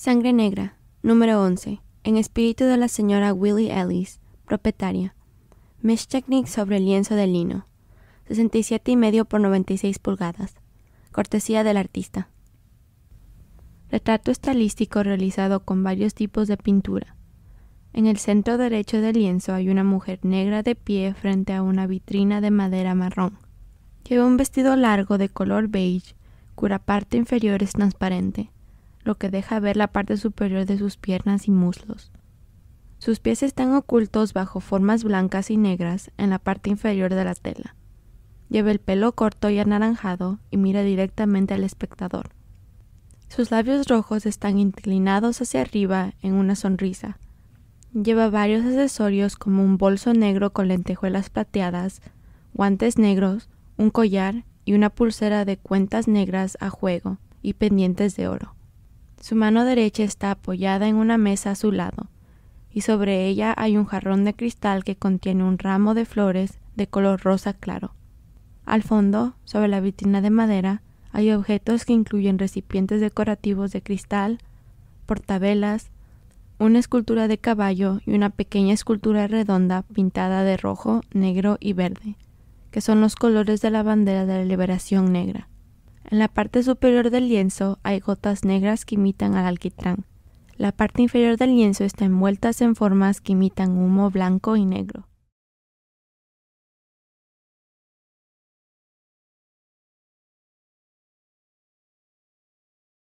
Sangre Negra, número 11, en espíritu de la señora Willie Ellis, propietaria. technique sobre lienzo de lino, 67 y medio por 96 pulgadas, cortesía del artista. Retrato estalístico realizado con varios tipos de pintura. En el centro derecho del lienzo hay una mujer negra de pie frente a una vitrina de madera marrón. Lleva un vestido largo de color beige, cuya parte inferior es transparente lo que deja ver la parte superior de sus piernas y muslos. Sus pies están ocultos bajo formas blancas y negras en la parte inferior de la tela. Lleva el pelo corto y anaranjado y mira directamente al espectador. Sus labios rojos están inclinados hacia arriba en una sonrisa. Lleva varios accesorios como un bolso negro con lentejuelas plateadas, guantes negros, un collar y una pulsera de cuentas negras a juego y pendientes de oro. Su mano derecha está apoyada en una mesa a su lado, y sobre ella hay un jarrón de cristal que contiene un ramo de flores de color rosa claro. Al fondo, sobre la vitrina de madera, hay objetos que incluyen recipientes decorativos de cristal, portabelas, una escultura de caballo y una pequeña escultura redonda pintada de rojo, negro y verde, que son los colores de la bandera de la Liberación Negra. En la parte superior del lienzo hay gotas negras que imitan al alquitrán. La parte inferior del lienzo está envuelta en formas que imitan humo blanco y negro.